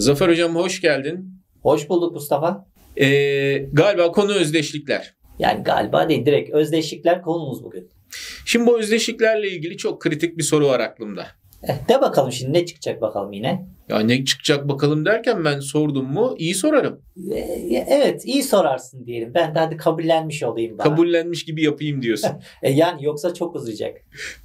Zafer Hocam hoş geldin. Hoş bulduk Mustafa. Ee, galiba konu özdeşlikler. Yani galiba değil direkt özdeşlikler konumuz bugün. Şimdi bu özdeşliklerle ilgili çok kritik bir soru var aklımda. Eh, de bakalım şimdi ne çıkacak bakalım yine. Ya ne çıkacak bakalım derken ben sordum mu iyi sorarım. evet iyi sorarsın diyelim. Ben de hadi kabullenmiş olayım bana. Kabullenmiş gibi yapayım diyorsun. e, yani yoksa çok uzayacak.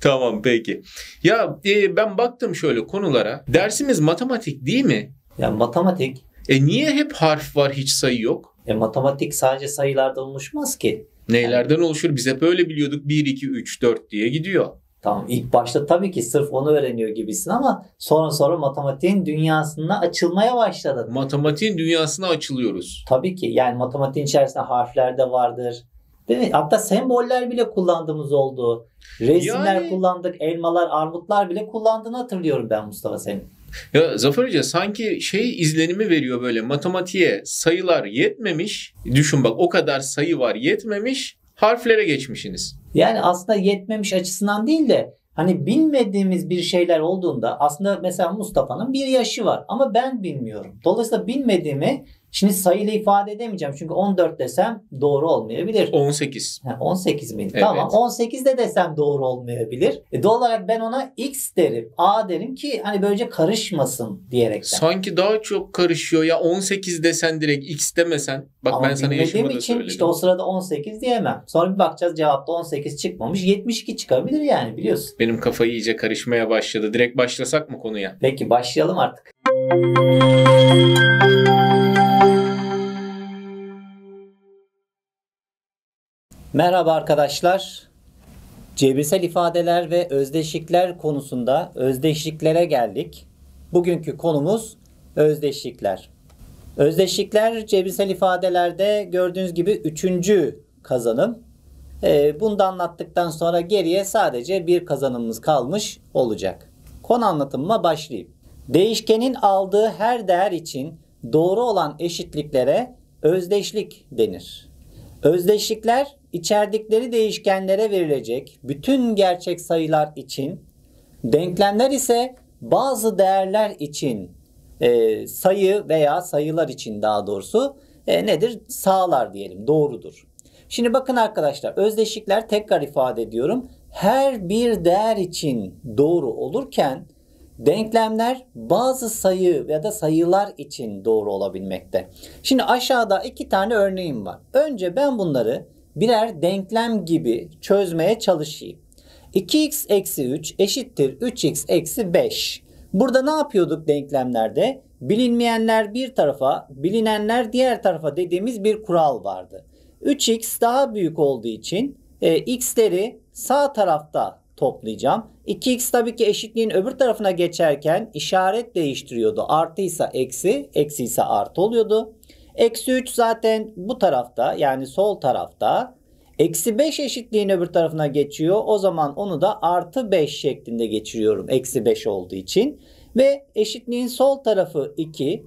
tamam peki. Ya e, ben baktım şöyle konulara. Dersimiz matematik değil mi? Yani matematik. E niye hep harf var hiç sayı yok? E matematik sadece sayılardan oluşmaz ki. Neylerden yani, oluşur? Biz hep öyle biliyorduk 1, 2, 3, 4 diye gidiyor. Tamam ilk başta tabii ki sırf onu öğreniyor gibisin ama sonra sonra matematiğin dünyasına açılmaya başladın. Matematiğin dünyasına açılıyoruz. Tabii ki yani matematiğin içerisinde harfler de vardır. Değil mi? Hatta semboller bile kullandığımız oldu. Resimler yani... kullandık, elmalar, armutlar bile kullandığını hatırlıyorum ben Mustafa senin. Ya Zafer Hoca sanki şey izlenimi veriyor böyle matematiğe sayılar yetmemiş. Düşün bak o kadar sayı var yetmemiş. Harflere geçmişsiniz. Yani aslında yetmemiş açısından değil de hani bilmediğimiz bir şeyler olduğunda aslında mesela Mustafa'nın bir yaşı var ama ben bilmiyorum. Dolayısıyla bilmediğimi Şimdi sayıyla ifade edemeyeceğim çünkü 14 desem doğru olmayabilir. 18. Ha, 18 miydi? Evet. Tamam 18 de desem doğru olmayabilir. E, doğal olarak ben ona X derim, A derim ki hani böylece karışmasın diyerek. Sanki daha çok karışıyor ya 18 desen direkt X demesen. Bak Ama ben sana yaşımı için söyledim. işte o sırada 18 diyemem. Sonra bir bakacağız cevapta 18 çıkmamış 72 çıkabilir yani biliyorsun. Benim kafayı iyice karışmaya başladı. Direkt başlasak mı konuya? Peki başlayalım artık. Merhaba arkadaşlar. Cebirsel ifadeler ve özdeşlikler konusunda özdeşliklere geldik. Bugünkü konumuz özdeşlikler. Özdeşlikler cebirsel ifadelerde gördüğünüz gibi üçüncü kazanım. Ee, bunu da anlattıktan sonra geriye sadece bir kazanımımız kalmış olacak. Konu anlatımıma başlayayım. Değişkenin aldığı her değer için doğru olan eşitliklere özdeşlik denir. Özdeşlikler içerdikleri değişkenlere verilecek bütün gerçek sayılar için, denklemler ise bazı değerler için e, sayı veya sayılar için daha doğrusu e, nedir? Sağlar diyelim doğrudur. Şimdi bakın arkadaşlar özdeşlikler tekrar ifade ediyorum. Her bir değer için doğru olurken Denklemler bazı sayı ya da sayılar için doğru olabilmekte. Şimdi aşağıda iki tane örneğim var. Önce ben bunları birer denklem gibi çözmeye çalışayım. 2x eksi 3 eşittir 3x eksi 5. Burada ne yapıyorduk denklemlerde? Bilinmeyenler bir tarafa, bilinenler diğer tarafa dediğimiz bir kural vardı. 3x daha büyük olduğu için e, x'leri sağ tarafta toplayacağım. 2x tabii ki eşitliğin öbür tarafına geçerken işaret değiştiriyordu. Artıysa eksi, eksi ise artı oluyordu. Eksi 3 zaten bu tarafta yani sol tarafta. Eksi 5 eşitliğin öbür tarafına geçiyor. O zaman onu da artı 5 şeklinde geçiriyorum. Eksi 5 olduğu için. Ve eşitliğin sol tarafı 2.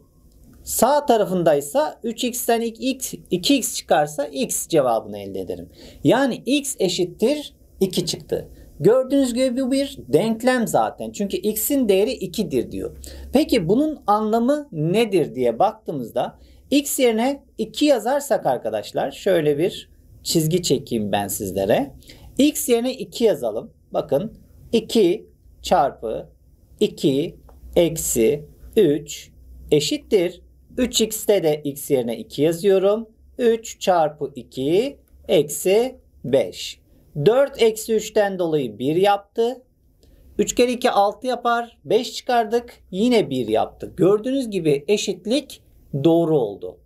Sağ tarafındaysa 3x'ten x, 2x çıkarsa x cevabını elde ederim. Yani x eşittir 2 çıktı. Gördüğünüz gibi bu bir denklem zaten. Çünkü x'in değeri 2'dir diyor. Peki bunun anlamı nedir diye baktığımızda x yerine 2 yazarsak arkadaşlar şöyle bir çizgi çekeyim ben sizlere. x yerine 2 yazalım. Bakın 2 çarpı 2 eksi 3 eşittir. 3x'te de x yerine 2 yazıyorum. 3 çarpı 2 eksi 5. 4 eksi 3'ten dolayı 1 yaptı. 3 kere 2 6 yapar. 5 çıkardık. Yine 1 yaptı. Gördüğünüz gibi eşitlik doğru oldu.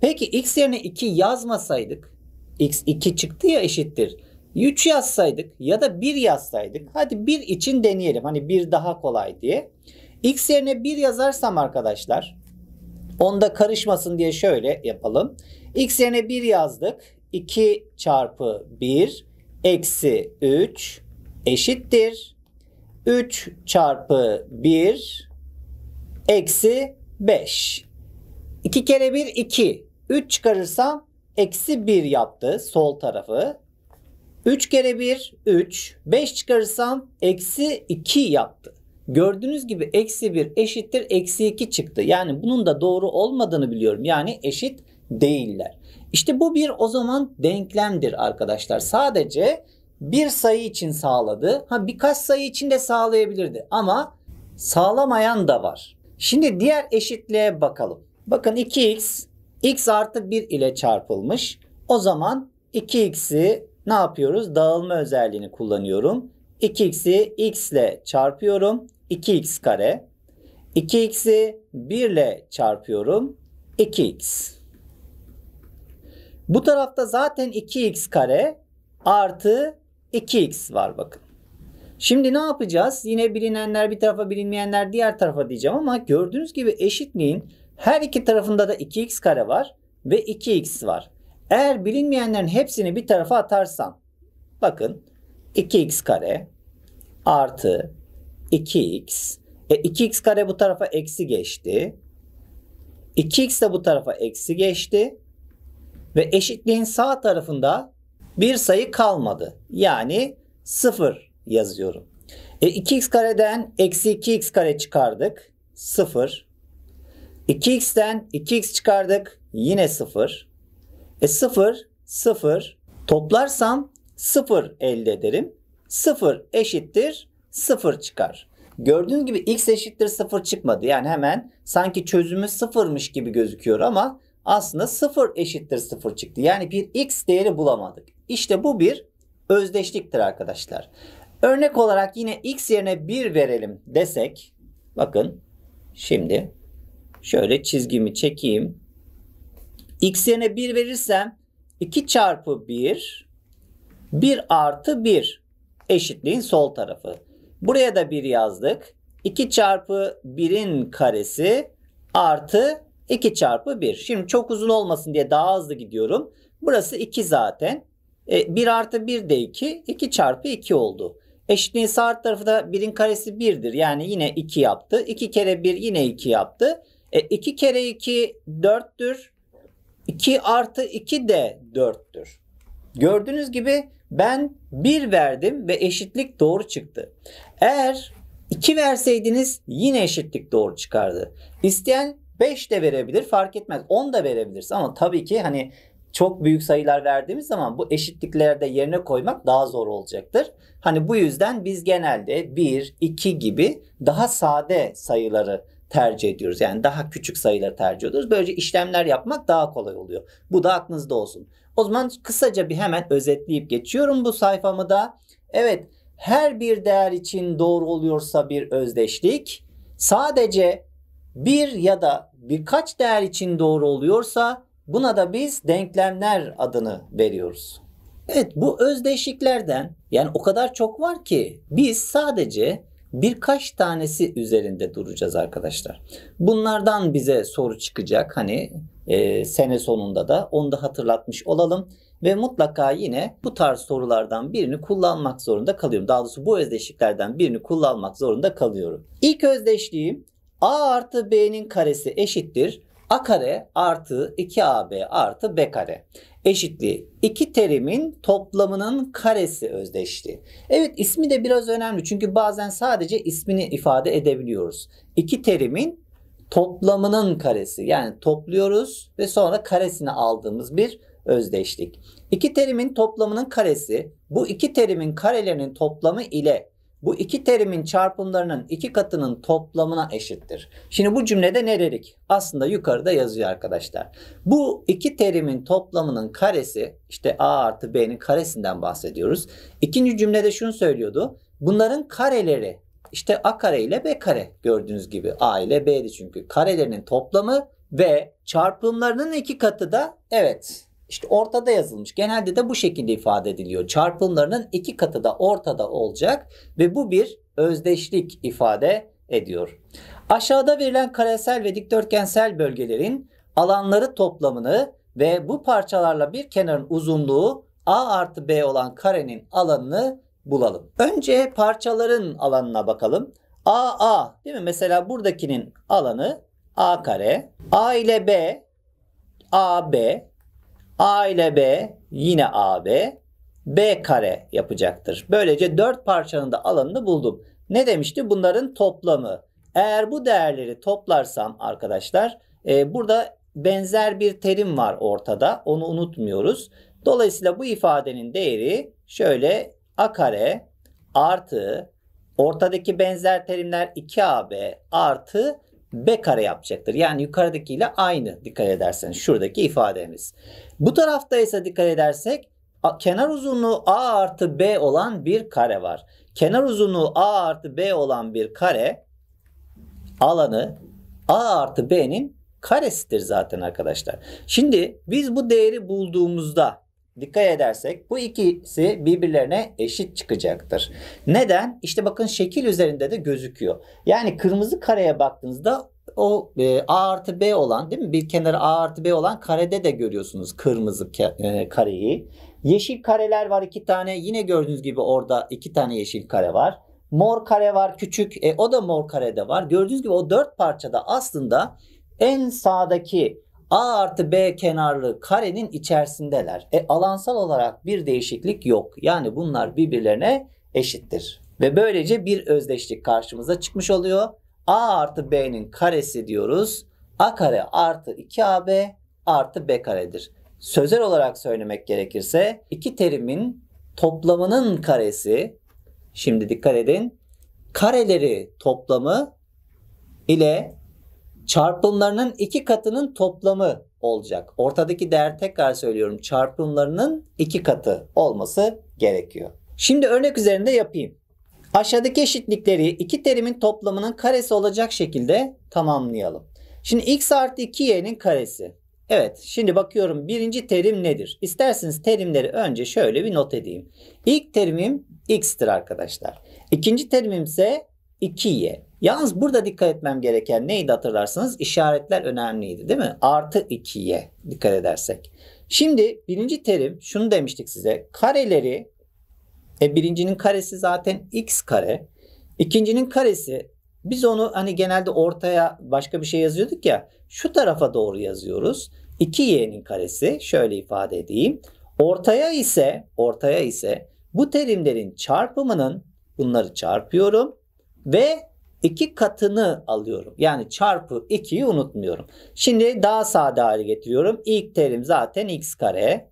Peki x yerine 2 yazmasaydık. x 2 çıktı ya eşittir. 3 yazsaydık ya da 1 yazsaydık. Hadi 1 için deneyelim. Hani 1 daha kolay diye. x yerine 1 yazarsam arkadaşlar. Onda karışmasın diye şöyle yapalım. x yerine 1 yazdık. 2 çarpı 1 eksi 3 eşittir. 3 çarpı 1 eksi 5. 2 kere 1 2. 3 çıkarırsam eksi 1 yaptı sol tarafı. 3 kere 1 3. 5 çıkarırsam eksi 2 yaptı. Gördüğünüz gibi eksi 1 eşittir eksi 2 çıktı. Yani bunun da doğru olmadığını biliyorum. Yani eşit değiller. İşte bu bir o zaman denklemdir arkadaşlar. Sadece bir sayı için sağladı. Ha birkaç sayı için de sağlayabilirdi ama sağlamayan da var. Şimdi diğer eşitliğe bakalım. Bakın 2x x artı 1 ile çarpılmış. O zaman 2x'i ne yapıyoruz? Dağılma özelliğini kullanıyorum. 2x'i x ile çarpıyorum. 2x kare. 2x'i 1 ile çarpıyorum. 2x. Bu tarafta zaten 2x kare artı 2x var bakın. Şimdi ne yapacağız? Yine bilinenler bir tarafa bilinmeyenler diğer tarafa diyeceğim ama gördüğünüz gibi eşitliğin her iki tarafında da 2x kare var ve 2x var. Eğer bilinmeyenlerin hepsini bir tarafa atarsam bakın 2x kare artı 2x e 2x kare bu tarafa eksi geçti. 2x de bu tarafa eksi geçti. Ve eşitliğin sağ tarafında bir sayı kalmadı. Yani 0 yazıyorum. E 2x kareden eksi 2x kare çıkardık. 0. 2x'ten 2x çıkardık. Yine 0. E 0, 0. Toplarsam 0 elde ederim. 0 eşittir 0 çıkar. Gördüğünüz gibi x eşittir 0 çıkmadı. Yani hemen sanki çözümü 0'mış gibi gözüküyor ama aslında 0 eşittir 0 çıktı. Yani bir x değeri bulamadık. İşte bu bir özdeşliktir arkadaşlar. Örnek olarak yine x yerine 1 verelim desek bakın şimdi şöyle çizgimi çekeyim. x yerine 1 verirsem 2 çarpı 1 1 artı 1 eşitliğin sol tarafı. Buraya da 1 yazdık. 2 çarpı 1'in karesi artı 2 çarpı 1. Şimdi çok uzun olmasın diye daha hızlı gidiyorum. Burası 2 zaten. E, 1 artı 1 de 2. 2 çarpı 2 oldu. Eşitliğin sağ tarafı da 1'in karesi 1'dir. Yani yine 2 yaptı. 2 kere 1 yine 2 yaptı. E, 2 kere 2 4'tür. 2 artı 2 de 4'tür. Gördüğünüz gibi ben 1 verdim ve eşitlik doğru çıktı. Eğer 2 verseydiniz yine eşitlik doğru çıkardı. İsteyen 5 de verebilir fark etmez. 10 da verebilirsin ama tabii ki hani çok büyük sayılar verdiğimiz zaman bu eşitliklerde yerine koymak daha zor olacaktır. Hani bu yüzden biz genelde 1, 2 gibi daha sade sayıları tercih ediyoruz. Yani daha küçük sayıları tercih ediyoruz. Böylece işlemler yapmak daha kolay oluyor. Bu da aklınızda olsun. O zaman kısaca bir hemen özetleyip geçiyorum bu sayfamı da. Evet, her bir değer için doğru oluyorsa bir özdeşlik, sadece bir ya da birkaç değer için doğru oluyorsa buna da biz denklemler adını veriyoruz. Evet bu özdeşliklerden yani o kadar çok var ki biz sadece birkaç tanesi üzerinde duracağız arkadaşlar. Bunlardan bize soru çıkacak hani e, sene sonunda da onu da hatırlatmış olalım. Ve mutlaka yine bu tarz sorulardan birini kullanmak zorunda kalıyorum. Daha doğrusu bu özdeşliklerden birini kullanmak zorunda kalıyorum. İlk özdeşliğim a artı b'nin karesi eşittir a kare artı 2ab artı b kare eşitliği. İki terimin toplamının karesi özdeşti. Evet ismi de biraz önemli çünkü bazen sadece ismini ifade edebiliyoruz. İki terimin toplamının karesi yani topluyoruz ve sonra karesini aldığımız bir özdeşlik. İki terimin toplamının karesi bu iki terimin karelerinin toplamı ile bu iki terimin çarpımlarının iki katının toplamına eşittir. Şimdi bu cümlede ne dedik? Aslında yukarıda yazıyor arkadaşlar. Bu iki terimin toplamının karesi işte a artı b'nin karesinden bahsediyoruz. İkinci cümlede şunu söylüyordu. Bunların kareleri işte a kare ile b kare gördüğünüz gibi a ile b'di çünkü karelerinin toplamı ve çarpımlarının iki katı da evet işte ortada yazılmış. Genelde de bu şekilde ifade ediliyor. Çarpımlarının iki katı da ortada olacak ve bu bir özdeşlik ifade ediyor. Aşağıda verilen karesel ve dikdörtgensel bölgelerin alanları toplamını ve bu parçalarla bir kenarın uzunluğu a artı b olan karenin alanını bulalım. Önce parçaların alanına bakalım. a a değil mi? Mesela buradakinin alanı a kare. a ile b a b A ile B yine AB. B kare yapacaktır. Böylece 4 parçanın da alanını buldum. Ne demişti? Bunların toplamı. Eğer bu değerleri toplarsam arkadaşlar e, burada benzer bir terim var ortada. Onu unutmuyoruz. Dolayısıyla bu ifadenin değeri şöyle a kare artı ortadaki benzer terimler 2ab artı B kare yapacaktır. Yani yukarıdakiyle aynı dikkat ederseniz şuradaki ifademiz. Bu tarafta ise dikkat edersek kenar uzunluğu A artı B olan bir kare var. Kenar uzunluğu A artı B olan bir kare alanı A artı B'nin karesidir zaten arkadaşlar. Şimdi biz bu değeri bulduğumuzda dikkat edersek bu ikisi birbirlerine eşit çıkacaktır. Neden? İşte bakın şekil üzerinde de gözüküyor. Yani kırmızı kareye baktığınızda o e, A artı B olan değil mi? Bir kenarı A artı B olan karede de görüyorsunuz kırmızı e, kareyi. Yeşil kareler var iki tane. Yine gördüğünüz gibi orada iki tane yeşil kare var. Mor kare var küçük. E, o da mor karede var. Gördüğünüz gibi o dört parçada aslında en sağdaki A artı B kenarlı karenin içerisindeler. E alansal olarak bir değişiklik yok. Yani bunlar birbirlerine eşittir. Ve böylece bir özdeşlik karşımıza çıkmış oluyor. A artı B'nin karesi diyoruz. A kare artı 2AB artı B karedir. Sözel olarak söylemek gerekirse iki terimin toplamının karesi şimdi dikkat edin kareleri toplamı ile çarpımlarının iki katının toplamı olacak. Ortadaki değer tekrar söylüyorum çarpımlarının iki katı olması gerekiyor. Şimdi örnek üzerinde yapayım. Aşağıdaki eşitlikleri iki terimin toplamının karesi olacak şekilde tamamlayalım. Şimdi x artı 2y'nin karesi. Evet şimdi bakıyorum birinci terim nedir? İsterseniz terimleri önce şöyle bir not edeyim. İlk terimim x'tir arkadaşlar. İkinci terimim ise 2y. Yalnız burada dikkat etmem gereken neydi hatırlarsınız? İşaretler önemliydi değil mi? Artı 2'ye dikkat edersek. Şimdi birinci terim şunu demiştik size. Kareleri e birincinin karesi zaten x kare. İkincinin karesi biz onu hani genelde ortaya başka bir şey yazıyorduk ya. Şu tarafa doğru yazıyoruz. 2y'nin karesi şöyle ifade edeyim. Ortaya ise ortaya ise bu terimlerin çarpımının bunları çarpıyorum ve iki katını alıyorum. Yani çarpı 2'yi unutmuyorum. Şimdi daha sade hale getiriyorum. İlk terim zaten x kare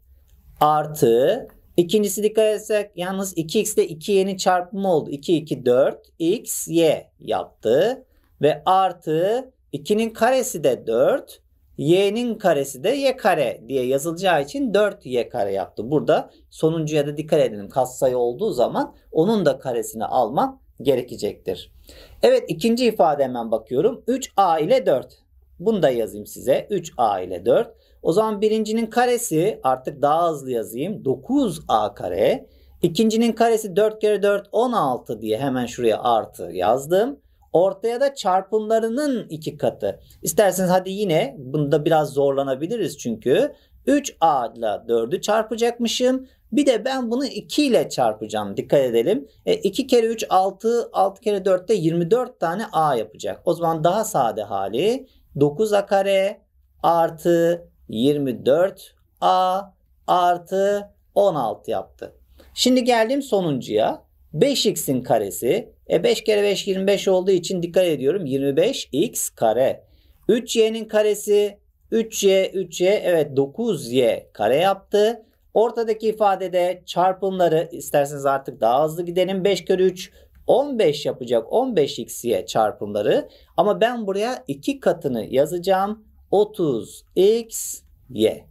artı ikincisi dikkat etsek yalnız 2x de 2 yeni çarpımı oldu. 2 2 4 x y yaptı ve artı 2'nin karesi de 4 y'nin karesi de y kare diye yazılacağı için 4y kare yaptı. Burada sonuncuya da dikkat edelim. Katsayı olduğu zaman onun da karesini almak gerekecektir. Evet ikinci ifade hemen bakıyorum. 3a ile 4. Bunu da yazayım size. 3a ile 4. O zaman birincinin karesi artık daha hızlı yazayım. 9a kare. İkincinin karesi 4 kere 4 16 diye hemen şuraya artı yazdım. Ortaya da çarpımlarının iki katı. İsterseniz hadi yine bunda biraz zorlanabiliriz çünkü. 3a ile 4'ü çarpacakmışım. Bir de ben bunu 2 ile çarpacağım. Dikkat edelim. E, 2 kere 3 6. 6 kere 4 de 24 tane A yapacak. O zaman daha sade hali 9A kare artı 24A artı 16 yaptı. Şimdi geldim sonuncuya. 5x'in karesi. E 5 kere 5 25 olduğu için dikkat ediyorum. 25x kare. 3y'nin karesi 3y 3y evet 9y kare yaptı. Ortadaki ifadede çarpımları isterseniz artık daha hızlı gidelim. 5 kere 3 15 yapacak 15x'ye çarpımları. Ama ben buraya 2 katını yazacağım. 30x y.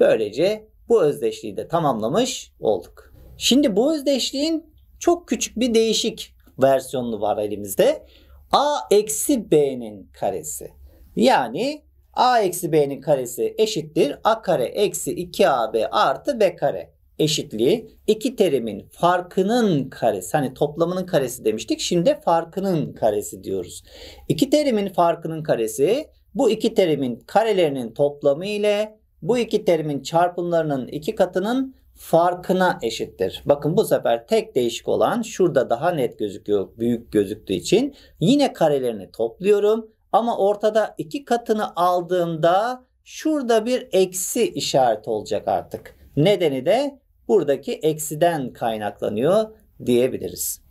Böylece bu özdeşliği de tamamlamış olduk. Şimdi bu özdeşliğin çok küçük bir değişik versiyonu var elimizde. a eksi b'nin karesi. Yani a eksi b'nin karesi eşittir a kare eksi 2ab artı b kare eşitliği iki terimin farkının karesi hani toplamının karesi demiştik şimdi farkının karesi diyoruz. İki terimin farkının karesi bu iki terimin karelerinin toplamı ile bu iki terimin çarpımlarının iki katının farkına eşittir. Bakın bu sefer tek değişik olan şurada daha net gözüküyor büyük gözüktüğü için yine karelerini topluyorum ama ortada iki katını aldığında şurada bir eksi işaret olacak artık. Nedeni de buradaki eksiden kaynaklanıyor diyebiliriz.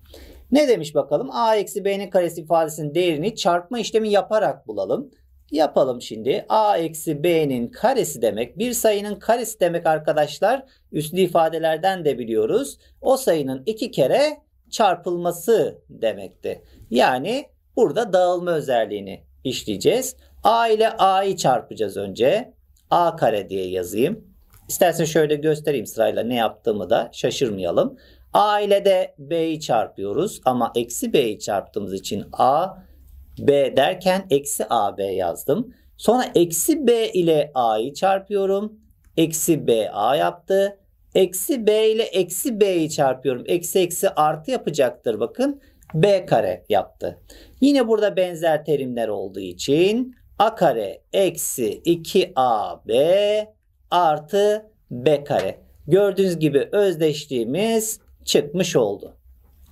Ne demiş bakalım? A eksi B'nin karesi ifadesinin değerini çarpma işlemi yaparak bulalım. Yapalım şimdi. A eksi B'nin karesi demek. Bir sayının karesi demek arkadaşlar. Üslü ifadelerden de biliyoruz. O sayının iki kere çarpılması demekti. Yani Burada dağılma özelliğini işleyeceğiz. A ile A'yı çarpacağız önce. A kare diye yazayım. İstersen şöyle göstereyim sırayla ne yaptığımı da şaşırmayalım. A ile de B'yi çarpıyoruz ama eksi B'yi çarptığımız için A B derken eksi a b yazdım. Sonra eksi B ile A'yı çarpıyorum. Eksi B A yaptı. Eksi B ile eksi B'yi çarpıyorum. Eksi eksi artı yapacaktır bakın b kare yaptı. Yine burada benzer terimler olduğu için a kare eksi 2ab artı b kare. Gördüğünüz gibi özdeşliğimiz çıkmış oldu.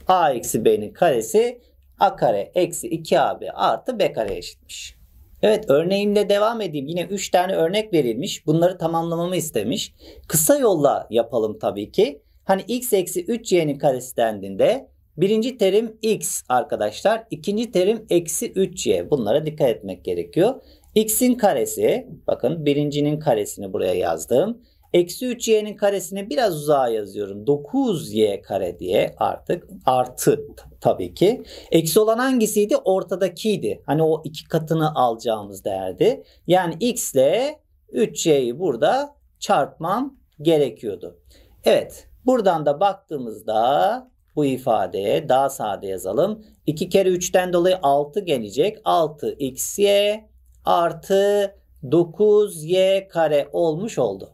a eksi b'nin karesi a kare eksi 2ab artı b kare eşitmiş. Evet örneğimle devam edeyim. Yine 3 tane örnek verilmiş. Bunları tamamlamamı istemiş. Kısa yolla yapalım tabii ki. Hani x eksi 3y'nin karesi dendiğinde Birinci terim x arkadaşlar. ikinci terim eksi 3y. Bunlara dikkat etmek gerekiyor. x'in karesi bakın birincinin karesini buraya yazdım. Eksi 3y'nin karesini biraz uzağa yazıyorum. 9y kare diye artık artı tabii ki. Eksi olan hangisiydi? Ortadakiydi. Hani o iki katını alacağımız değerdi. Yani x ile 3y'yi burada çarpmam gerekiyordu. Evet buradan da baktığımızda bu ifadeye daha sade yazalım. 2 kere 3'ten dolayı 6 gelecek. 6 xy artı 9y kare olmuş oldu.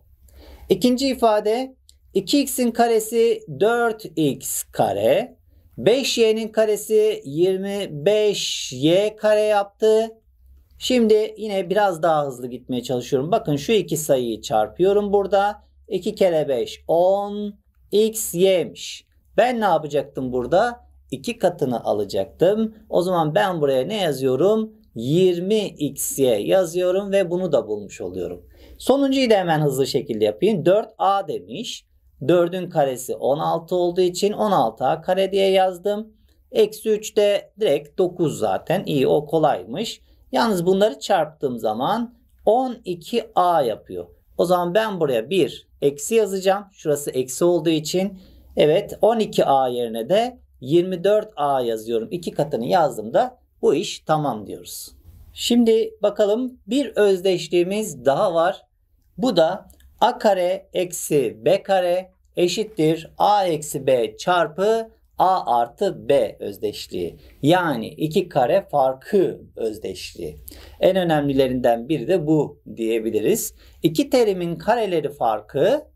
İkinci ifade 2x'in karesi 4x kare. 5y'nin karesi 25y kare yaptı. Şimdi yine biraz daha hızlı gitmeye çalışıyorum. Bakın şu iki sayıyı çarpıyorum burada. 2 kere 5 10 x y'miş. Ben ne yapacaktım burada? 2 katını alacaktım. O zaman ben buraya ne yazıyorum? 20x'ye yazıyorum ve bunu da bulmuş oluyorum. Sonuncuyu da hemen hızlı şekilde yapayım. 4a demiş. 4'ün karesi 16 olduğu için 16a kare diye yazdım. Eksi 3 de direkt 9 zaten. İyi o kolaymış. Yalnız bunları çarptığım zaman 12a yapıyor. O zaman ben buraya 1 eksi yazacağım. Şurası eksi olduğu için Evet 12A yerine de 24A yazıyorum. İki katını da bu iş tamam diyoruz. Şimdi bakalım bir özdeşliğimiz daha var. Bu da a kare eksi b kare eşittir a eksi b çarpı a artı b özdeşliği. Yani iki kare farkı özdeşliği. En önemlilerinden biri de bu diyebiliriz. İki terimin kareleri farkı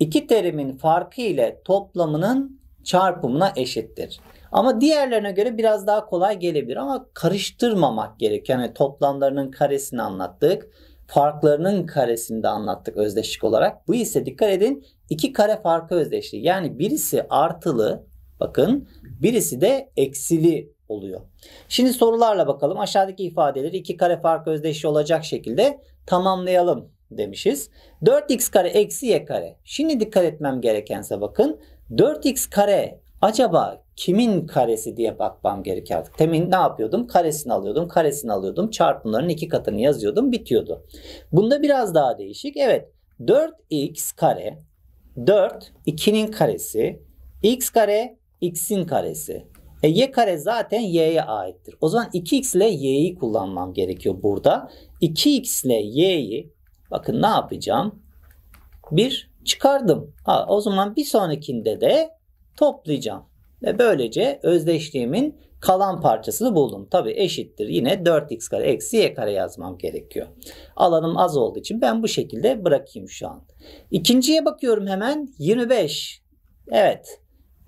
iki terimin farkı ile toplamının çarpımına eşittir. Ama diğerlerine göre biraz daha kolay gelebilir ama karıştırmamak gerek. Yani toplamlarının karesini anlattık. Farklarının karesini de anlattık özdeşlik olarak. Bu ise dikkat edin iki kare farkı özdeşliği. Yani birisi artılı bakın birisi de eksili oluyor. Şimdi sorularla bakalım. Aşağıdaki ifadeleri iki kare farkı özdeşliği olacak şekilde tamamlayalım demişiz. 4x kare eksi y kare. Şimdi dikkat etmem gerekense bakın. 4x kare acaba kimin karesi diye bakmam gerekiyor Temin ne yapıyordum? Karesini alıyordum, karesini alıyordum. Çarpımların iki katını yazıyordum, bitiyordu. Bunda biraz daha değişik. Evet 4x kare 4 2'nin karesi x kare x'in karesi. E y kare zaten y'ye aittir. O zaman 2x ile y'yi kullanmam gerekiyor burada. 2x ile y'yi Bakın ne yapacağım? bir çıkardım. Ha, o zaman bir sonrakinde de toplayacağım. Ve böylece özdeşliğimin kalan parçasını buldum. Tabi eşittir yine 4x kare eksi y kare yazmam gerekiyor. Alanım az olduğu için ben bu şekilde bırakayım şu an. İkinciye bakıyorum hemen 25. Evet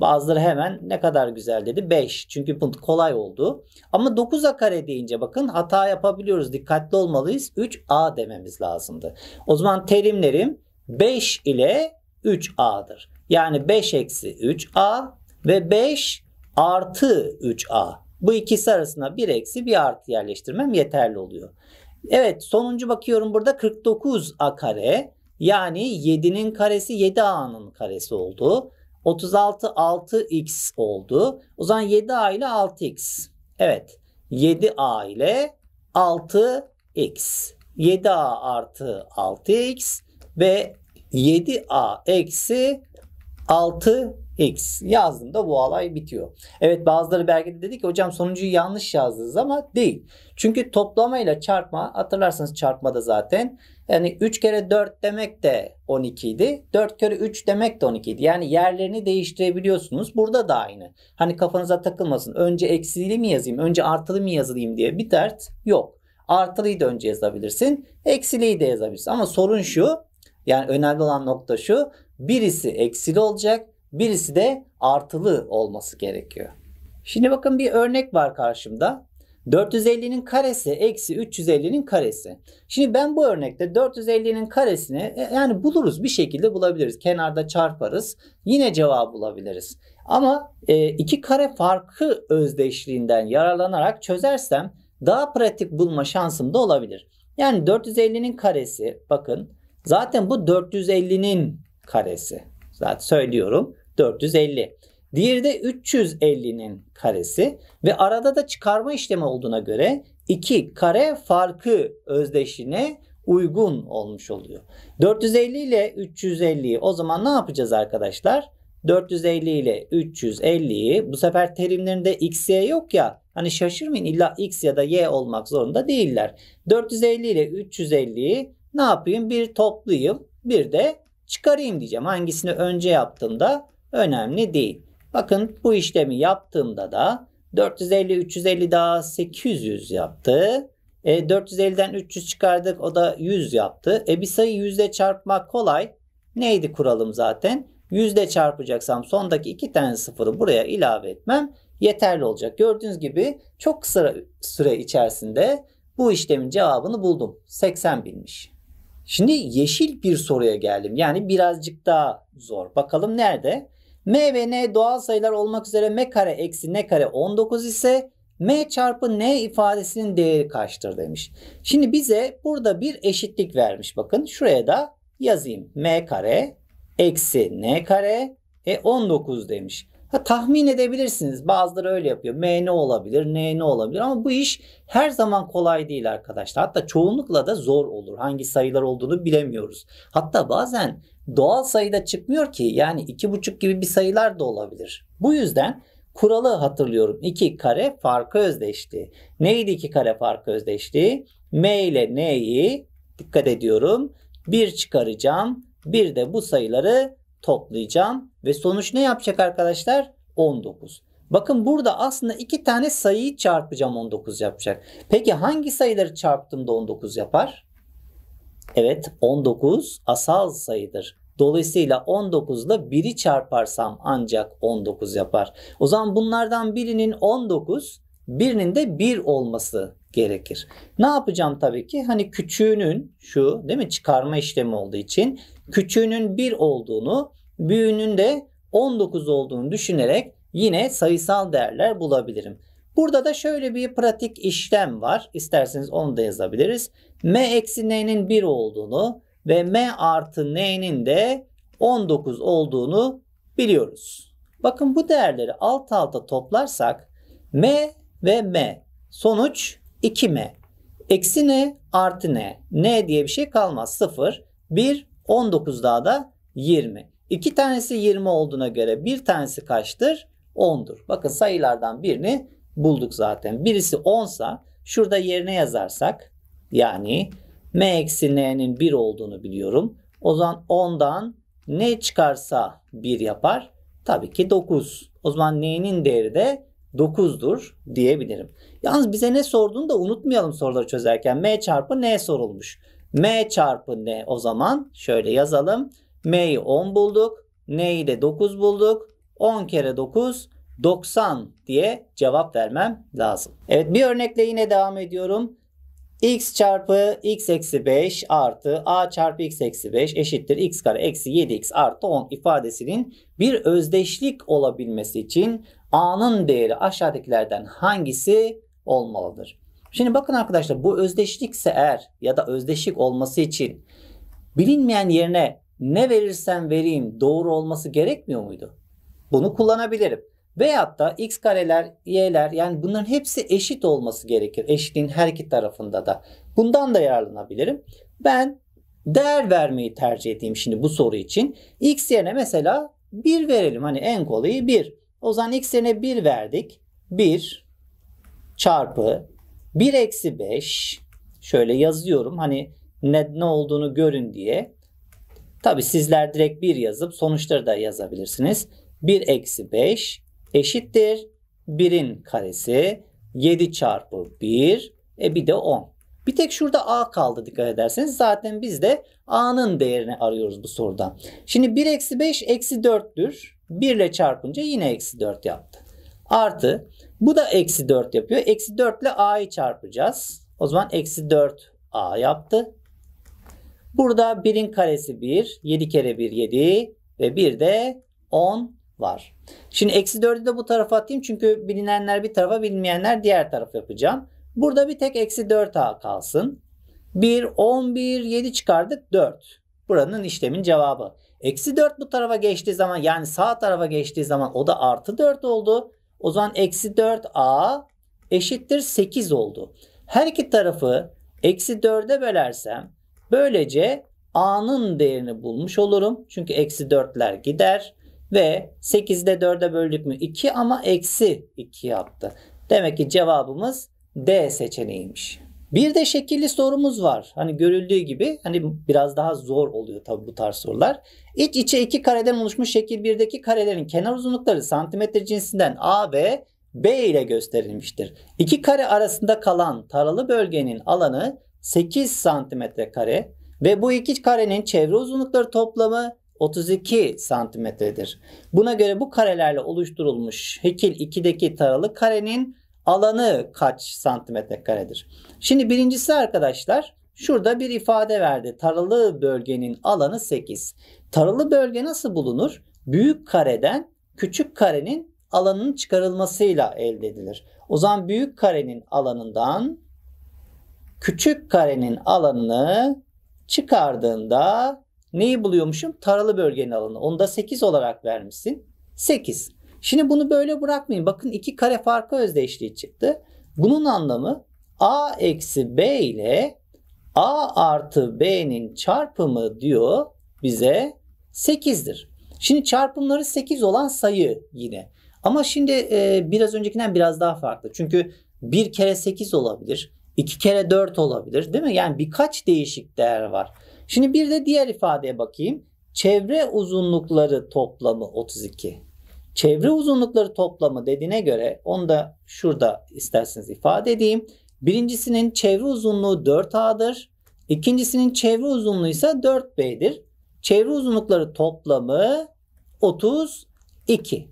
Bazıları hemen ne kadar güzel dedi 5 çünkü punt kolay oldu. Ama 9a kare deyince bakın hata yapabiliyoruz dikkatli olmalıyız 3a dememiz lazımdı. O zaman terimlerim 5 ile 3a'dır. Yani 5 eksi 3a ve 5 artı 3a. Bu ikisi arasında 1 eksi 1 artı yerleştirmem yeterli oluyor. Evet sonuncu bakıyorum burada 49a kare yani 7'nin karesi 7a'nın karesi oldu. 36 6x oldu. O zaman 7a ile 6x. Evet. 7a ile 6x. 7a artı 6x ve 7a eksi 6x yazdım da bu alay bitiyor. Evet bazıları belki de dedi ki hocam sonucuyu yanlış yazdınız ama değil. Çünkü toplamayla çarpma hatırlarsanız çarpmada zaten yani 3 kere 4 demek de 12 idi. 4 kere 3 demek de 12 idi. Yani yerlerini değiştirebiliyorsunuz. Burada da aynı. Hani kafanıza takılmasın. Önce eksili mi yazayım, önce artılı mı yazayım diye bir dert yok. Artılıyı da önce yazabilirsin. Eksiliyi de yazabilirsin. Ama sorun şu. Yani önemli olan nokta şu. Birisi eksili olacak. Birisi de artılı olması gerekiyor. Şimdi bakın bir örnek var karşımda. 450'nin karesi eksi 350'nin karesi. Şimdi ben bu örnekte 450'nin karesini e, yani buluruz bir şekilde bulabiliriz. Kenarda çarparız yine cevabı bulabiliriz. Ama e, iki kare farkı özdeşliğinden yararlanarak çözersem daha pratik bulma şansım da olabilir. Yani 450'nin karesi bakın zaten bu 450'nin karesi. Zaten söylüyorum 450. Diğeri de 350'nin karesi ve arada da çıkarma işlemi olduğuna göre iki kare farkı özdeşine uygun olmuş oluyor. 450 ile 350'yi o zaman ne yapacağız arkadaşlar? 450 ile 350'yi bu sefer terimlerinde x, y yok ya. Hani şaşırmayın illa x ya da y olmak zorunda değiller. 450 ile 350'yi ne yapayım? Bir toplayayım bir de çıkarayım diyeceğim. Hangisini önce yaptığımda önemli değil. Bakın bu işlemi yaptığımda da 450, 350 daha 800 yaptı. E, 450'den 300 çıkardık o da 100 yaptı. E bir sayı yüzde çarpmak kolay. Neydi kuralım zaten? Yüzde çarpacaksam sondaki iki tane sıfırı buraya ilave etmem yeterli olacak. Gördüğünüz gibi çok kısa süre içerisinde bu işlemin cevabını buldum. 80 binmiş. Şimdi yeşil bir soruya geldim. Yani birazcık daha zor. Bakalım nerede? M ve N doğal sayılar olmak üzere M kare eksi N kare 19 ise M çarpı N ifadesinin değeri kaçtır demiş. Şimdi bize burada bir eşitlik vermiş. Bakın şuraya da yazayım. M kare eksi N kare e 19 demiş. Ha, tahmin edebilirsiniz. Bazıları öyle yapıyor. M ne olabilir, N ne olabilir ama bu iş her zaman kolay değil arkadaşlar. Hatta çoğunlukla da zor olur. Hangi sayılar olduğunu bilemiyoruz. Hatta bazen doğal sayıda çıkmıyor ki. Yani 2,5 gibi bir sayılar da olabilir. Bu yüzden kuralı hatırlıyorum. 2 kare farkı özdeşti. Neydi 2 kare farkı özdeşti? M ile N'yi dikkat ediyorum. 1 çıkaracağım. Bir de bu sayıları toplayacağım. Ve sonuç ne yapacak arkadaşlar? 19. Bakın burada aslında iki tane sayıyı çarpacağım 19 yapacak. Peki hangi sayıları çarptığımda 19 yapar? Evet 19 asal sayıdır. Dolayısıyla 19 ile 1'i çarparsam ancak 19 yapar. O zaman bunlardan birinin 19, birinin de 1 olması gerekir. Ne yapacağım tabii ki? Hani küçüğünün şu değil mi çıkarma işlemi olduğu için küçüğünün 1 olduğunu büyüğünün de 19 olduğunu düşünerek yine sayısal değerler bulabilirim. Burada da şöyle bir pratik işlem var. İsterseniz onu da yazabiliriz. m eksi n'nin 1 olduğunu ve m artı n'nin de 19 olduğunu biliyoruz. Bakın bu değerleri alt alta toplarsak m ve m sonuç 2m. Eksi n artı n. n diye bir şey kalmaz. 0, 1, 19 daha da 20. İki tanesi 20 olduğuna göre bir tanesi kaçtır? 10'dur. Bakın sayılardan birini bulduk zaten. Birisi 10 sa şurada yerine yazarsak yani m eksi n'nin 1 olduğunu biliyorum. O zaman 10'dan ne çıkarsa 1 yapar. Tabii ki 9. O zaman n'nin değeri de 9'dur diyebilirim. Yalnız bize ne sorduğunu da unutmayalım soruları çözerken. m çarpı n sorulmuş. m çarpı n o zaman şöyle yazalım. M'yi 10 bulduk. N'yi de 9 bulduk. 10 kere 9 90 diye cevap vermem lazım. Evet bir örnekle yine devam ediyorum. x çarpı x eksi 5 artı a çarpı x eksi 5 eşittir x kare eksi 7x artı 10 ifadesinin bir özdeşlik olabilmesi için a'nın değeri aşağıdakilerden hangisi olmalıdır? Şimdi bakın arkadaşlar bu özdeşlikse eğer ya da özdeşlik olması için bilinmeyen yerine ne verirsen vereyim doğru olması gerekmiyor muydu? Bunu kullanabilirim. Veyahut da x kareler, y'ler yani bunların hepsi eşit olması gerekir. Eşitliğin her iki tarafında da. Bundan da yararlanabilirim. Ben değer vermeyi tercih edeyim şimdi bu soru için. X yerine mesela 1 verelim. Hani en kolayı 1. O zaman x yerine 1 verdik. 1 çarpı 1 eksi 5 şöyle yazıyorum. Hani ne, ne olduğunu görün diye. Tabi sizler direkt 1 yazıp sonuçları da yazabilirsiniz. 1 eksi 5 eşittir. 1'in karesi 7 çarpı 1 e bir de 10. Bir tek şurada a kaldı dikkat ederseniz. Zaten biz de a'nın değerini arıyoruz bu soruda. Şimdi 1 eksi 5 eksi 4'tür. 1 ile çarpınca yine eksi 4 yaptı. Artı bu da eksi 4 yapıyor. Eksi 4 ile a'yı çarpacağız. O zaman eksi 4 a yaptı. Burada 1'in karesi 1. 7 kere 1 7 ve bir de 10 var. Şimdi eksi 4'ü de bu tarafa atayım çünkü bilinenler bir tarafa bilinmeyenler diğer taraf yapacağım. Burada bir tek eksi 4a kalsın. 1, 11, 7 çıkardık 4. Buranın işlemin cevabı. Eksi 4 bu tarafa geçtiği zaman yani sağ tarafa geçtiği zaman o da artı 4 oldu. O zaman eksi 4a eşittir 8 oldu. Her iki tarafı eksi 4'e bölersem Böylece a'nın değerini bulmuş olurum. Çünkü eksi 4'ler gider. Ve 8'de 4'e böldük mü 2 ama eksi 2 yaptı. Demek ki cevabımız D seçeneğiymiş. Bir de şekilli sorumuz var. Hani görüldüğü gibi hani biraz daha zor oluyor tabi bu tarz sorular. İç içe iki kareden oluşmuş şekil birdeki karelerin kenar uzunlukları santimetre cinsinden A ve B ile gösterilmiştir. İki kare arasında kalan taralı bölgenin alanı 8 santimetre kare ve bu iki karenin çevre uzunlukları toplamı 32 santimetredir. Buna göre bu karelerle oluşturulmuş Hekil 2'deki taralı karenin alanı kaç santimetre karedir? Şimdi birincisi arkadaşlar şurada bir ifade verdi. Taralı bölgenin alanı 8. Taralı bölge nasıl bulunur? Büyük kareden küçük karenin alanının çıkarılmasıyla elde edilir. O zaman büyük karenin alanından küçük karenin alanını çıkardığında neyi buluyormuşum? Taralı bölgenin alanını. Onu da 8 olarak vermişsin. 8. Şimdi bunu böyle bırakmayın. Bakın iki kare farkı özdeşliği çıktı. Bunun anlamı a eksi b ile a artı b'nin çarpımı diyor bize 8'dir. Şimdi çarpımları 8 olan sayı yine. Ama şimdi e, biraz öncekinden biraz daha farklı. Çünkü bir kere 8 olabilir. 2 kere 4 olabilir değil mi? Yani birkaç değişik değer var. Şimdi bir de diğer ifadeye bakayım. Çevre uzunlukları toplamı 32. Çevre uzunlukları toplamı dediğine göre onu da şurada isterseniz ifade edeyim. Birincisinin çevre uzunluğu 4A'dır. İkincisinin çevre uzunluğu ise 4B'dir. Çevre uzunlukları toplamı 32.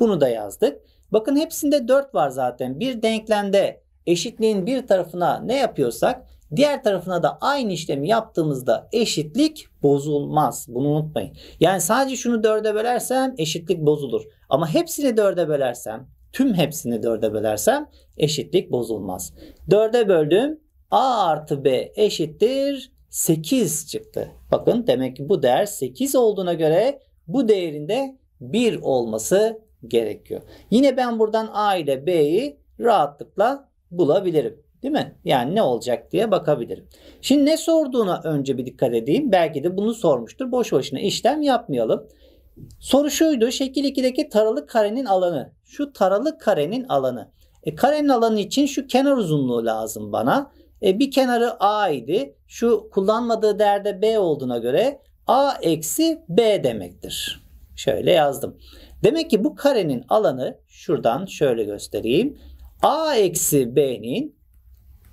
Bunu da yazdık. Bakın hepsinde 4 var zaten. Bir denklemde eşitliğin bir tarafına ne yapıyorsak diğer tarafına da aynı işlemi yaptığımızda eşitlik bozulmaz. Bunu unutmayın. Yani sadece şunu dörde bölersem eşitlik bozulur. Ama hepsini dörde bölersem tüm hepsini dörde bölersem eşitlik bozulmaz. Dörde böldüm. A artı B eşittir 8 çıktı. Bakın demek ki bu değer 8 olduğuna göre bu değerinde 1 olması gerekiyor. Yine ben buradan A ile B'yi rahatlıkla bulabilirim. Değil mi? Yani ne olacak diye bakabilirim. Şimdi ne sorduğuna önce bir dikkat edeyim. Belki de bunu sormuştur. Boş boşuna işlem yapmayalım. Soru şuydu. Şekil 2'deki taralı karenin alanı. Şu taralı karenin alanı. E, karenin alanı için şu kenar uzunluğu lazım bana. E, bir kenarı A idi. Şu kullanmadığı değerde B olduğuna göre A eksi B demektir. Şöyle yazdım. Demek ki bu karenin alanı şuradan şöyle göstereyim. A eksi B'nin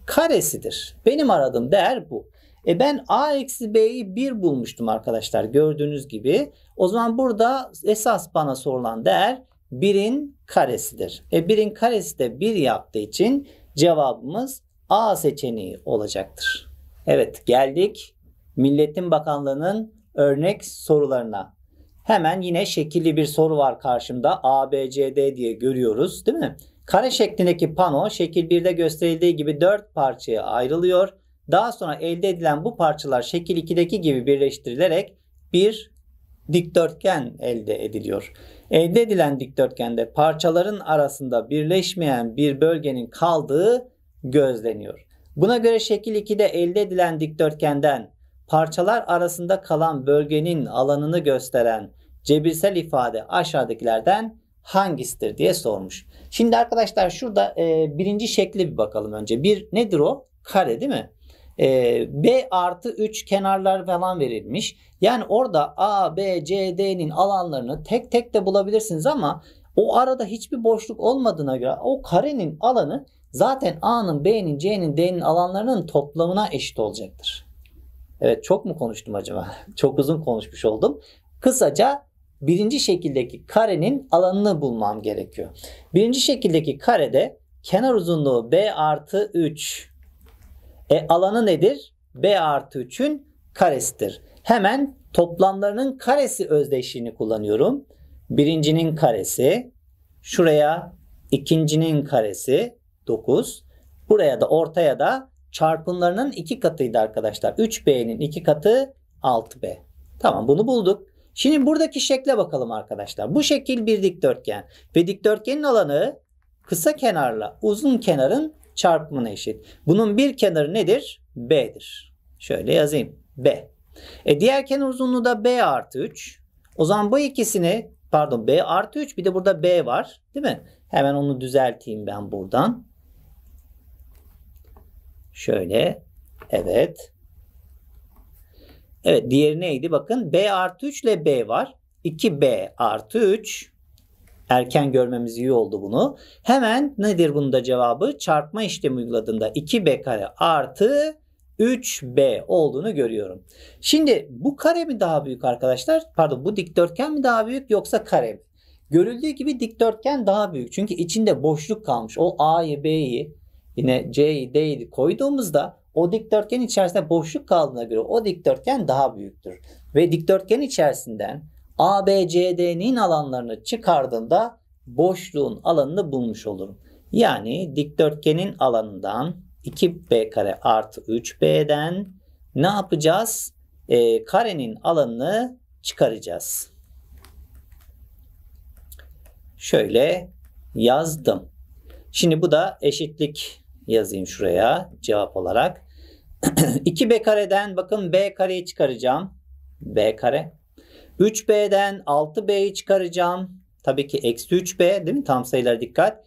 karesidir. Benim aradığım değer bu. E ben a eksi b'yi 1 bulmuştum arkadaşlar gördüğünüz gibi. O zaman burada esas bana sorulan değer 1'in karesidir. E 1'in karesi de 1 yaptığı için cevabımız A seçeneği olacaktır. Evet geldik Milletin Bakanlığı'nın örnek sorularına. Hemen yine şekilli bir soru var karşımda A, B, C, D diye görüyoruz değil mi? Kare şeklindeki pano şekil 1'de gösterildiği gibi 4 parçaya ayrılıyor. Daha sonra elde edilen bu parçalar şekil 2'deki gibi birleştirilerek bir dikdörtgen elde ediliyor. Elde edilen dikdörtgende parçaların arasında birleşmeyen bir bölgenin kaldığı gözleniyor. Buna göre şekil 2'de elde edilen dikdörtgenden parçalar arasında kalan bölgenin alanını gösteren cebirsel ifade aşağıdakilerden hangisidir diye sormuş. Şimdi arkadaşlar şurada e, birinci şekli bir bakalım önce. Bir nedir o? Kare değil mi? E, B artı 3 kenarlar falan verilmiş. Yani orada A, B, C, D'nin alanlarını tek tek de bulabilirsiniz ama o arada hiçbir boşluk olmadığına göre o karenin alanı zaten A'nın, B'nin, C'nin, D'nin alanlarının toplamına eşit olacaktır. Evet çok mu konuştum acaba? Çok uzun konuşmuş oldum. Kısaca birinci şekildeki karenin alanını bulmam gerekiyor. Birinci şekildeki karede kenar uzunluğu b artı 3. E alanı nedir? b artı 3'ün karesidir. Hemen toplamlarının karesi özdeşliğini kullanıyorum. Birincinin karesi, şuraya ikincinin karesi 9. Buraya da ortaya da çarpımlarının 2 katıydı arkadaşlar. 3b'nin 2 katı 6b. Tamam bunu bulduk. Şimdi buradaki şekle bakalım arkadaşlar. Bu şekil bir dikdörtgen ve dikdörtgenin alanı kısa kenarla uzun kenarın çarpımına eşit. Bunun bir kenarı nedir? B'dir. Şöyle yazayım. B. E diğer kenar uzunluğu da B artı 3. O zaman bu ikisini pardon B artı 3 bir de burada B var değil mi? Hemen onu düzelteyim ben buradan. Şöyle evet. Evet diğeri neydi? Bakın B artı 3 ile B var. 2B artı 3. Erken görmemiz iyi oldu bunu. Hemen nedir bunda cevabı? Çarpma işlemi uyguladığında 2B kare artı 3B olduğunu görüyorum. Şimdi bu kare mi daha büyük arkadaşlar? Pardon bu dikdörtgen mi daha büyük yoksa kare mi? Görüldüğü gibi dikdörtgen daha büyük. Çünkü içinde boşluk kalmış. O A'yı B'yi yine C'yi D'yi koyduğumuzda o dikdörtgen içerisinde boşluk kaldığına göre o dikdörtgen daha büyüktür. Ve dikdörtgen içerisinden ABCD'nin alanlarını çıkardığında boşluğun alanını bulmuş olurum. Yani dikdörtgenin alanından 2b kare artı 3b'den ne yapacağız? E, karenin alanını çıkaracağız. Şöyle yazdım. Şimdi bu da eşitlik yazayım şuraya cevap olarak. 2b kareden bakın b kareyi çıkaracağım. b kare. 3b'den 6b'yi çıkaracağım. Tabii ki eksi 3b değil mi? Tam sayılara dikkat.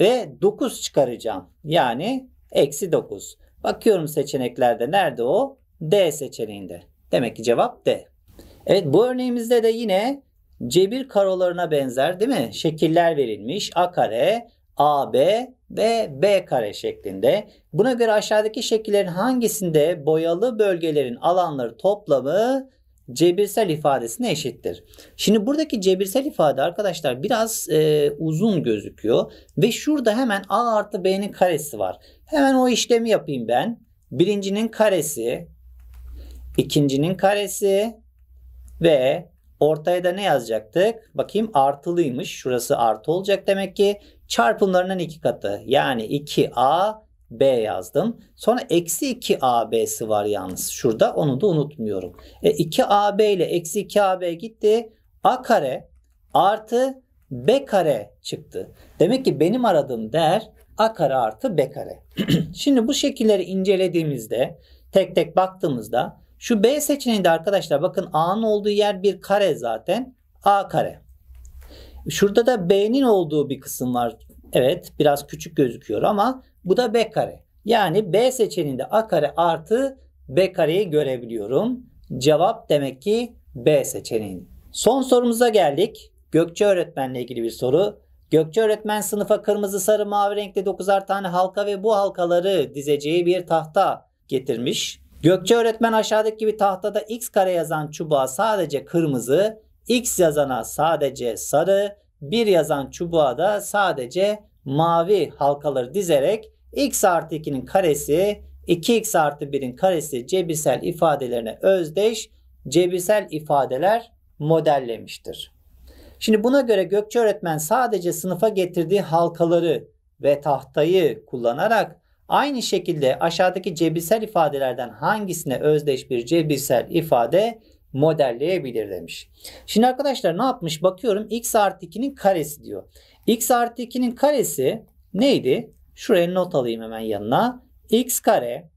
Ve 9 çıkaracağım. Yani eksi 9. Bakıyorum seçeneklerde nerede o? D seçeneğinde. Demek ki cevap D. Evet bu örneğimizde de yine cebir karolarına benzer değil mi? Şekiller verilmiş. A kare AB ve B kare şeklinde. Buna göre aşağıdaki şekillerin hangisinde boyalı bölgelerin alanları toplamı cebirsel ifadesine eşittir. Şimdi buradaki cebirsel ifade arkadaşlar biraz e, uzun gözüküyor ve şurada hemen A artı B'nin karesi var. Hemen o işlemi yapayım ben. Birincinin karesi, ikincinin karesi ve ortaya da ne yazacaktık? Bakayım artılıymış. Şurası artı olacak demek ki çarpımlarının iki katı. Yani 2a b yazdım. Sonra eksi 2ab'si var yalnız şurada onu da unutmuyorum. E, 2ab ile eksi 2ab gitti. a kare artı b kare çıktı. Demek ki benim aradığım değer a kare artı b kare. Şimdi bu şekilleri incelediğimizde tek tek baktığımızda şu b seçeneği de arkadaşlar bakın a'nın olduğu yer bir kare zaten a kare. Şurada da B'nin olduğu bir kısım var. Evet biraz küçük gözüküyor ama bu da B kare. Yani B seçeneğinde A kare artı B kareyi görebiliyorum. Cevap demek ki B seçeneği. Son sorumuza geldik. Gökçe öğretmenle ilgili bir soru. Gökçe öğretmen sınıfa kırmızı, sarı, mavi renkte 9'ar tane halka ve bu halkaları dizeceği bir tahta getirmiş. Gökçe öğretmen aşağıdaki gibi tahtada x kare yazan çubuğa sadece kırmızı, x yazana sadece sarı, bir yazan çubuğa da sadece mavi halkaları dizerek x artı 2'nin karesi 2x artı 1'in karesi cebirsel ifadelerine özdeş cebirsel ifadeler modellemiştir. Şimdi buna göre Gökçe öğretmen sadece sınıfa getirdiği halkaları ve tahtayı kullanarak aynı şekilde aşağıdaki cebirsel ifadelerden hangisine özdeş bir cebirsel ifade modelleyebilir demiş. Şimdi arkadaşlar ne yapmış bakıyorum x artı 2'nin karesi diyor. x artı 2'nin karesi neydi? Şuraya not alayım hemen yanına. x kare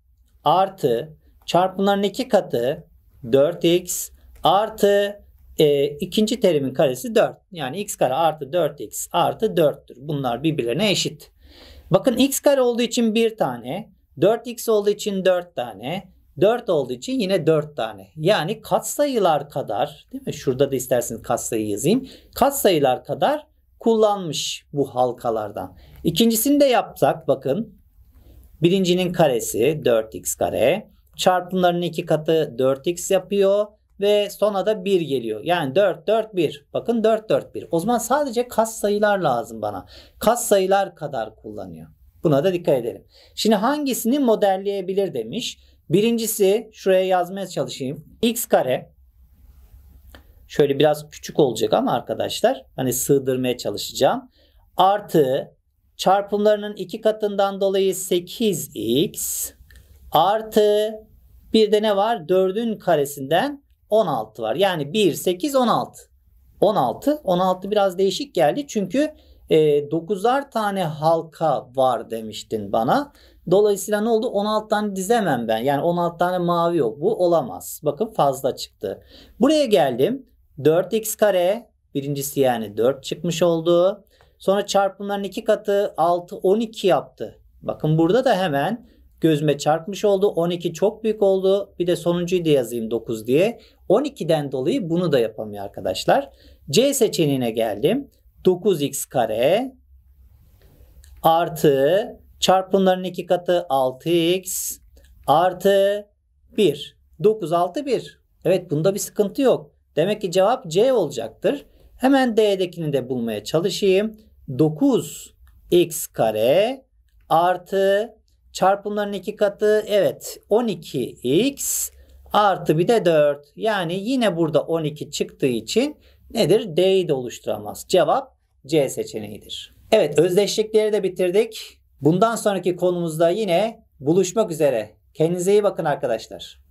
artı çarpımların iki katı 4x artı e, ikinci terimin karesi 4. Yani x kare artı 4x artı 4'tür. Bunlar birbirlerine eşit. Bakın x kare olduğu için bir tane, 4x olduğu için 4 tane, 4 olduğu için yine 4 tane. Yani katsayılar kadar değil mi? Şurada da isterseniz katsayı yazayım. Katsayılar kadar kullanmış bu halkalardan. İkincisini de yapsak bakın. Birincinin karesi 4x kare. Çarpımların iki katı 4x yapıyor ve sona da 1 geliyor. Yani 4 4 1. Bakın 4 4 1. O zaman sadece kas sayılar lazım bana. Kas sayılar kadar kullanıyor. Buna da dikkat edelim. Şimdi hangisini modelleyebilir demiş. Birincisi şuraya yazmaya çalışayım. X kare şöyle biraz küçük olacak ama arkadaşlar hani sığdırmaya çalışacağım. Artı çarpımlarının iki katından dolayı 8x artı bir de ne var? 4'ün karesinden 16 var. Yani 1, 8, 16. 16. 16 biraz değişik geldi. Çünkü e, 9'ar tane halka var demiştin bana. Dolayısıyla ne oldu? 16 tane dizemem ben. Yani 16 tane mavi yok. Bu olamaz. Bakın fazla çıktı. Buraya geldim. 4x kare birincisi yani 4 çıkmış oldu. Sonra çarpımların iki katı 6 12 yaptı. Bakın burada da hemen gözüme çarpmış oldu. 12 çok büyük oldu. Bir de sonuncuyu da yazayım 9 diye. 12'den dolayı bunu da yapamıyor arkadaşlar. C seçeneğine geldim. 9x kare artı Çarpımların iki katı 6x artı 1. 9, 6, 1. Evet bunda bir sıkıntı yok. Demek ki cevap C olacaktır. Hemen D'dekini de bulmaya çalışayım. 9x kare artı çarpımların iki katı evet 12x artı bir de 4. Yani yine burada 12 çıktığı için nedir? D'yi de oluşturamaz. Cevap C seçeneğidir. Evet özdeşlikleri de bitirdik. Bundan sonraki konumuzda yine buluşmak üzere. Kendinize iyi bakın arkadaşlar.